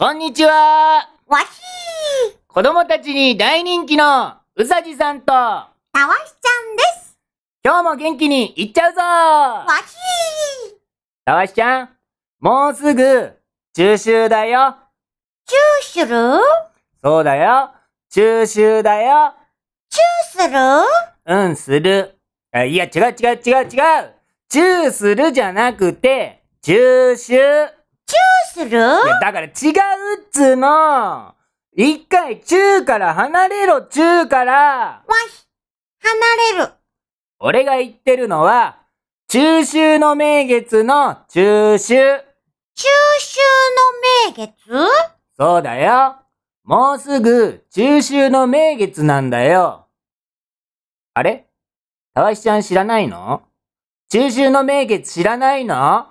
こんにちはわしー子供たちに大人気のうさじさんとたわしちゃんです今日も元気にいっちゃうぞわしーたわしちゃん、もうすぐ中秋だよチューするそうだよ中秋だよチューするうん、する。いや、違う違う違う違うチューするじゃなくて、中秋チューするいや、だから違うっつの一回チューから離れろ、チューからわし、離れる。俺が言ってるのは、中秋の名月の中秋。中秋の名月そうだよ。もうすぐ中秋の名月なんだよ。あれたわしちゃん知らないの中秋の名月知らないの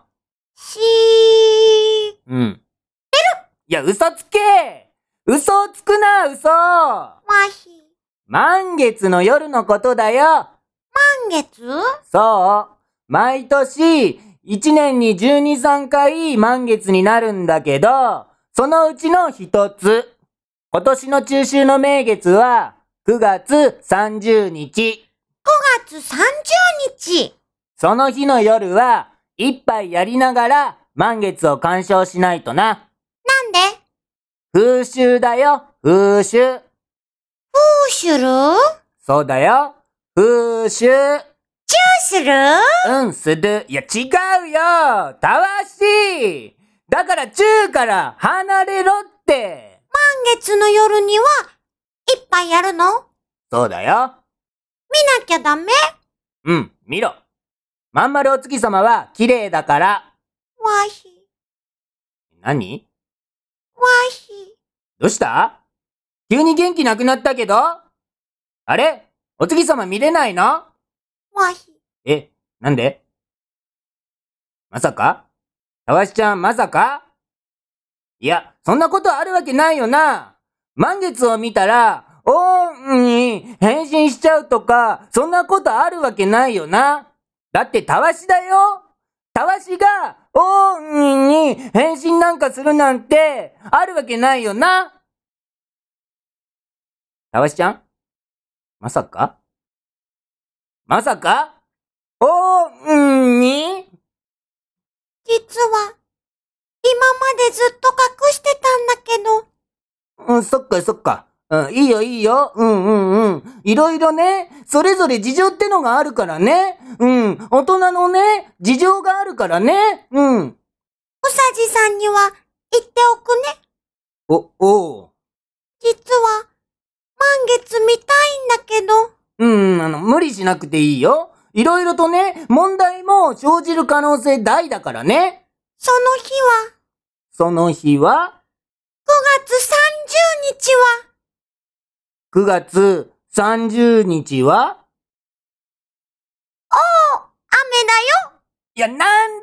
しー。うん。出るいや、嘘つけ嘘をつくな、嘘まひ。満月の夜のことだよ。満月そう。毎年、一年に12、3回満月になるんだけど、そのうちの一つ。今年の中秋の名月は、9月30日。9月30日その日の夜は、一杯やりながら満月を干渉しないとな。なんで風習だよ、風習。風習るそうだよ、風習。チューするうん、する。いや、違うよたわしいだからチューから離れろって満月の夜には、いっぱいやるのそうだよ。見なきゃダメうん、見ろ。まんまるお月様は綺麗だから。わひ。何わひ。どうした急に元気なくなったけどあれお月様見れないのわひ。え、なんでまさかたわしちゃんまさかいや、そんなことあるわけないよな。満月を見たら、おーんに変身しちゃうとか、そんなことあるわけないよな。だってたわしだよたわしが、オンに変身なんかするなんて、あるわけないよなたわしちゃんまさかまさかおンに実は、今までずっと隠してたんだけど。うん、そっかそっか。うん、いいよ、いいよ。うんうんうん。いろいろね、それぞれ事情ってのがあるからね。うん、大人のね、事情があるからね。うん。うさじさんには言っておくね。お、おう。実は、満月見たいんだけど。うん、あの、無理しなくていいよ。いろいろとね、問題も生じる可能性大だからね。その日はその日は ?5 月3 9月30日は、おー、雨だよいや、なん